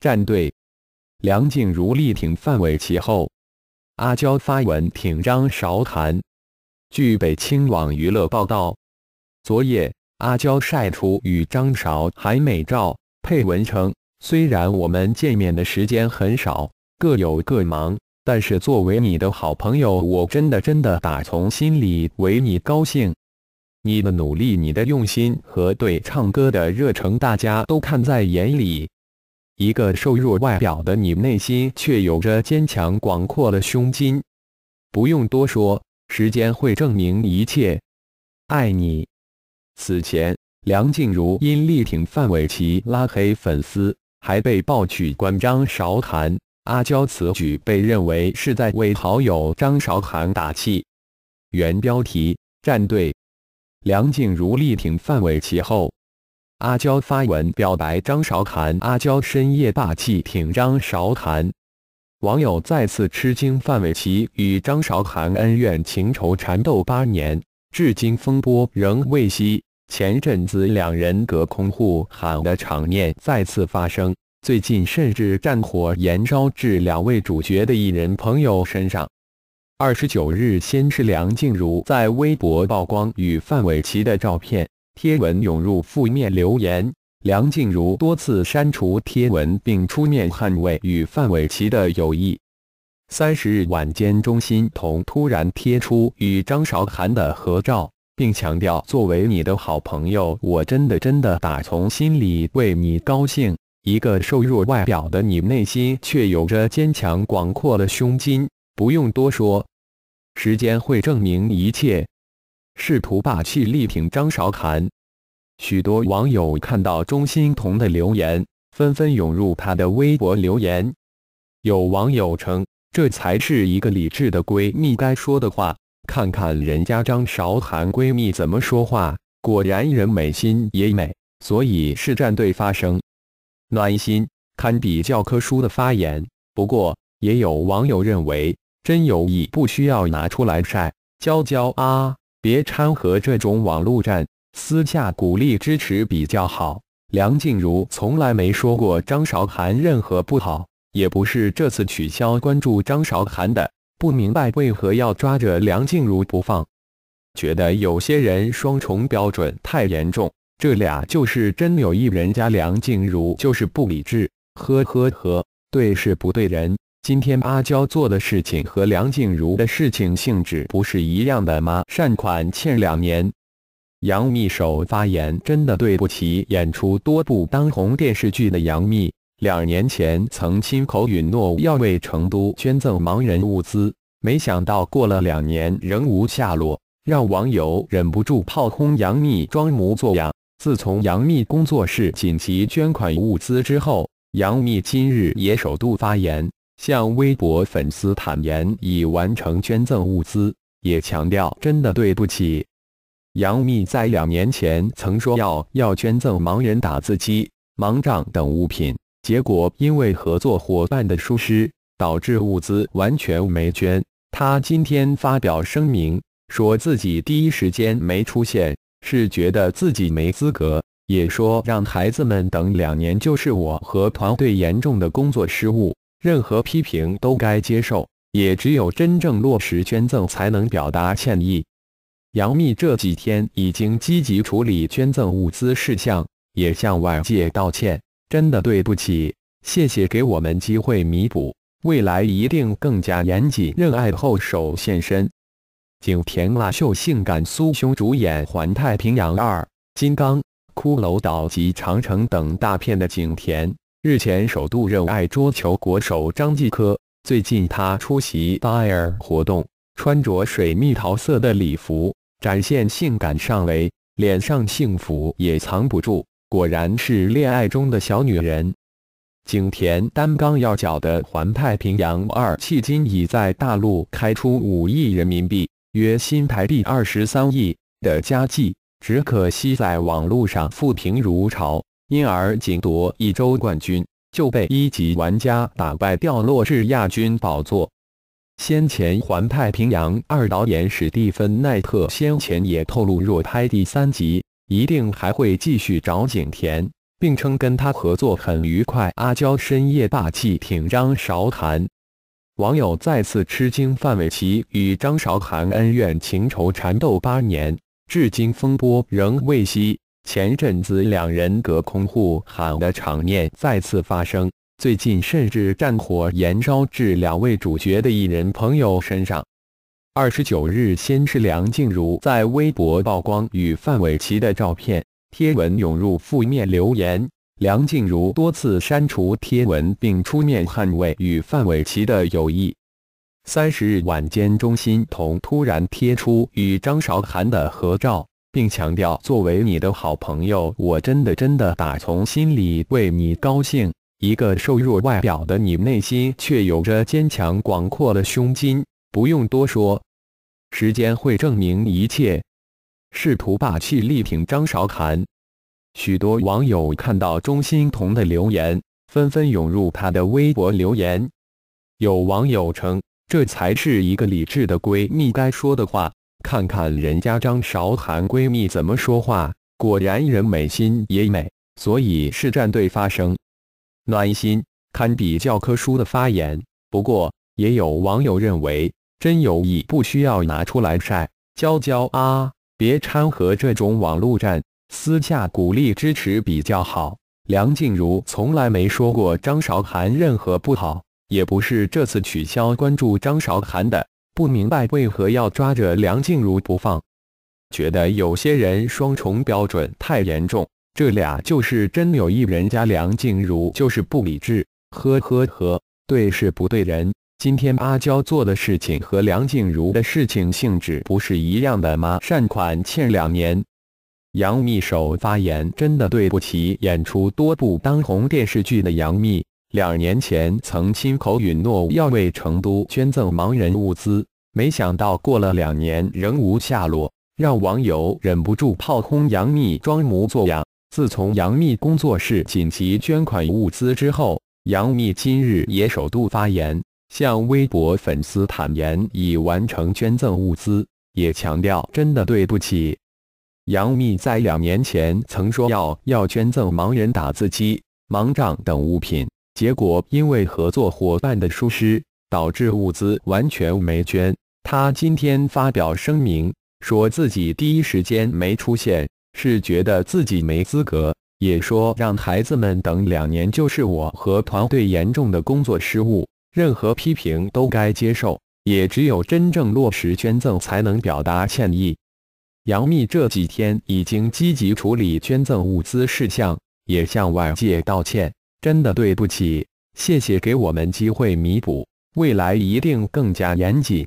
战队梁静茹力挺范玮琪后，阿娇发文挺张韶涵。据北青网娱乐报道，昨夜阿娇晒出与张韶涵美照，配文称：“虽然我们见面的时间很少，各有各忙，但是作为你的好朋友，我真的真的打从心里为你高兴。你的努力、你的用心和对唱歌的热诚，大家都看在眼里。”一个瘦弱外表的你，内心却有着坚强广阔的胸襟。不用多说，时间会证明一切。爱你。此前，梁静茹因力挺范玮琪拉黑粉丝，还被爆取关张韶涵阿娇，此举被认为是在为好友张韶涵打气。原标题：战队，梁静茹力挺范玮琪后。阿娇发文表白张韶涵，阿娇深夜霸气挺张韶涵。网友再次吃惊，范玮琪与张韶涵恩怨情仇缠斗八年，至今风波仍未息。前阵子两人隔空互喊的场面再次发生，最近甚至战火延烧至两位主角的艺人朋友身上。二十九日，先是梁静茹在微博曝光与范玮琪的照片。贴文涌入负面留言，梁静茹多次删除贴文，并出面捍卫与范玮琪的友谊。三十日晚间，钟欣桐突然贴出与张韶涵的合照，并强调：“作为你的好朋友，我真的真的打从心里为你高兴。一个瘦弱外表的你，内心却有着坚强广阔的胸襟，不用多说，时间会证明一切。”试图霸气力挺张韶涵，许多网友看到钟欣潼的留言，纷纷涌入她的微博留言。有网友称：“这才是一个理智的闺蜜该说的话，看看人家张韶涵闺蜜怎么说话，果然人美心也美。”所以是战队发声，暖心堪比教科书的发言。不过，也有网友认为：“真友谊不需要拿出来晒，娇娇啊。”别掺和这种网络战，私下鼓励支持比较好。梁静茹从来没说过张韶涵任何不好，也不是这次取消关注张韶涵的，不明白为何要抓着梁静茹不放。觉得有些人双重标准太严重，这俩就是真有谊，人家梁静茹就是不理智，呵呵呵，对事不对人。今天阿娇做的事情和梁静茹的事情性质不是一样的吗？善款欠两年，杨幂首发言真的对不起。演出多部当红电视剧的杨幂，两年前曾亲口允诺要为成都捐赠盲人物资，没想到过了两年仍无下落，让网友忍不住炮轰杨幂装模作样。自从杨幂工作室紧急捐款物资之后，杨幂今日也首度发言。向微博粉丝坦言已完成捐赠物资，也强调真的对不起。杨幂在两年前曾说要要捐赠盲人打字机、盲杖等物品，结果因为合作伙伴的疏失，导致物资完全没捐。她今天发表声明，说自己第一时间没出现，是觉得自己没资格，也说让孩子们等两年就是我和团队严重的工作失误。任何批评都该接受，也只有真正落实捐赠，才能表达歉意。杨幂这几天已经积极处理捐赠物资事项，也向外界道歉：“真的对不起，谢谢给我们机会弥补，未来一定更加严谨。”认爱后手现身，景甜辣秀性感酥胸，主演《环太平洋二》《金刚》《骷髅岛》及《长城》等大片的景甜。日前首度热爱桌球国手张继科，最近他出席 i o r 活动，穿着水蜜桃色的礼服，展现性感上围，脸上幸福也藏不住，果然是恋爱中的小女人。景甜单纲要角的环太平洋二，迄今已在大陆开出五亿人民币（约新台币二十三亿）的佳绩，只可惜在网路上负评如潮。因而仅夺一周冠军，就被一级玩家打败，掉落至亚军宝座。先前《环太平洋》二导演史蒂芬·奈特先前也透露，若拍第三集，一定还会继续找景甜，并称跟他合作很愉快。阿娇深夜霸气挺张韶涵，网友再次吃惊：范玮琪与张韶涵恩怨情仇缠斗八年，至今风波仍未息。前阵子两人隔空互喊的场面再次发生，最近甚至战火延烧至两位主角的艺人朋友身上。二十九日，先是梁静茹在微博曝光与范玮琪的照片，贴文涌入负面留言，梁静茹多次删除贴文并出面捍卫与范玮琪的友谊。三十日晚间，钟欣桐突然贴出与张韶涵的合照。并强调，作为你的好朋友，我真的真的打从心里为你高兴。一个瘦弱外表的你，内心却有着坚强广阔的胸襟，不用多说，时间会证明一切。试图霸气力挺张韶涵，许多网友看到钟欣潼的留言，纷纷涌入她的微博留言。有网友称，这才是一个理智的闺蜜该说的话。看看人家张韶涵闺蜜怎么说话，果然人美心也美，所以是战队发声，暖心，堪比教科书的发言。不过也有网友认为，真友谊不需要拿出来晒，娇娇啊，别掺和这种网络战，私下鼓励支持比较好。梁静茹从来没说过张韶涵任何不好，也不是这次取消关注张韶涵的。不明白为何要抓着梁静茹不放，觉得有些人双重标准太严重。这俩就是真有意人家梁静茹就是不理智，呵呵呵，对事不对人。今天阿娇做的事情和梁静茹的事情性质不是一样的吗？善款欠两年，杨幂首发言真的对不起。演出多部当红电视剧的杨幂，两年前曾亲口允诺要为成都捐赠盲人物资。没想到过了两年仍无下落，让网友忍不住炮轰杨幂装模作样。自从杨幂工作室紧急捐款物资之后，杨幂今日也首度发言，向微博粉丝坦言已完成捐赠物资，也强调真的对不起。杨幂在两年前曾说要要捐赠盲人打字机、盲杖等物品，结果因为合作伙伴的疏失。导致物资完全没捐。他今天发表声明，说自己第一时间没出现，是觉得自己没资格，也说让孩子们等两年就是我和团队严重的工作失误，任何批评都该接受，也只有真正落实捐赠才能表达歉意。杨幂这几天已经积极处理捐赠物资事项，也向外界道歉：“真的对不起，谢谢给我们机会弥补。”未来一定更加严谨。